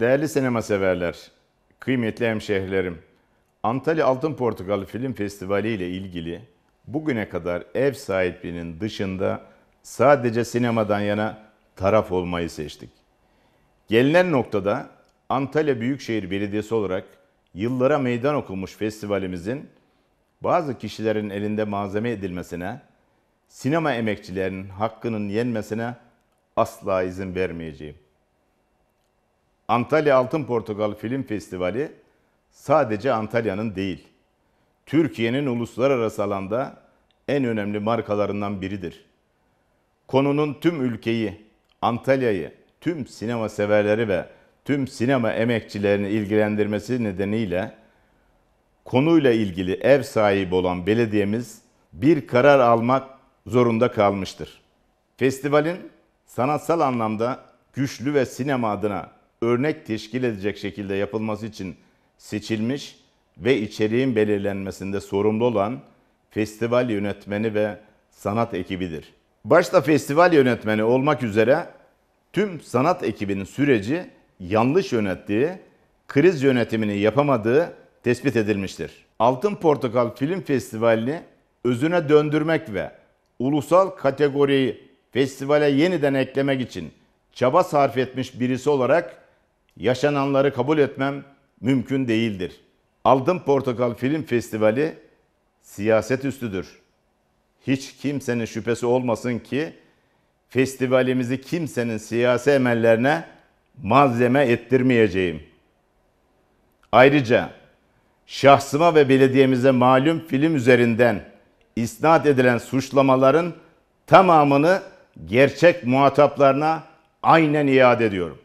Değerli sinema severler, kıymetli hemşehrilerim, Antalya Altın Portakal Film Festivali ile ilgili bugüne kadar ev sahipliğinin dışında sadece sinemadan yana taraf olmayı seçtik. Gelinen noktada Antalya Büyükşehir Belediyesi olarak yıllara meydan okunmuş festivalimizin bazı kişilerin elinde malzeme edilmesine, sinema emekçilerinin hakkının yenmesine asla izin vermeyeceğim. Antalya Altın Portakal Film Festivali sadece Antalya'nın değil, Türkiye'nin uluslararası alanda en önemli markalarından biridir. Konunun tüm ülkeyi, Antalya'yı, tüm sinema severleri ve tüm sinema emekçilerini ilgilendirmesi nedeniyle konuyla ilgili ev sahibi olan belediyemiz bir karar almak zorunda kalmıştır. Festivalin sanatsal anlamda güçlü ve sinema adına örnek teşkil edecek şekilde yapılması için seçilmiş ve içeriğin belirlenmesinde sorumlu olan festival yönetmeni ve sanat ekibidir. Başta festival yönetmeni olmak üzere tüm sanat ekibinin süreci yanlış yönettiği, kriz yönetimini yapamadığı tespit edilmiştir. Altın Portakal Film Festivali'ni özüne döndürmek ve ulusal kategoriyi festivale yeniden eklemek için çaba sarf etmiş birisi olarak yaşananları kabul etmem mümkün değildir. Aldım Portakal Film Festivali siyaset üstüdür. Hiç kimsenin şüphesi olmasın ki festivalimizi kimsenin siyasi emellerine malzeme ettirmeyeceğim. Ayrıca şahsıma ve belediyemize malum film üzerinden isnat edilen suçlamaların tamamını gerçek muhataplarına aynen iade ediyorum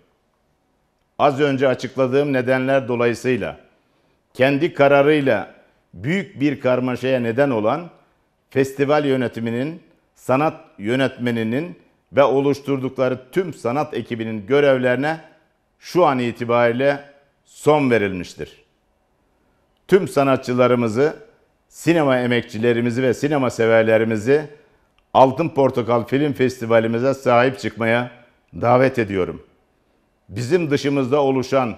az önce açıkladığım nedenler dolayısıyla kendi kararıyla büyük bir karmaşaya neden olan festival yönetiminin, sanat yönetmeninin ve oluşturdukları tüm sanat ekibinin görevlerine şu an itibariyle son verilmiştir. Tüm sanatçılarımızı, sinema emekçilerimizi ve sinema severlerimizi Altın Portakal Film Festivalimize sahip çıkmaya davet ediyorum.'' bizim dışımızda oluşan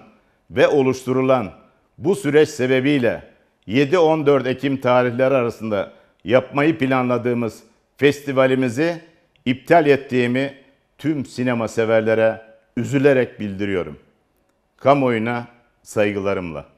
ve oluşturulan bu süreç sebebiyle 7-14 Ekim tarihleri arasında yapmayı planladığımız festivalimizi iptal ettiğimi tüm sinema severlere üzülerek bildiriyorum. Kamuoyuna saygılarımla.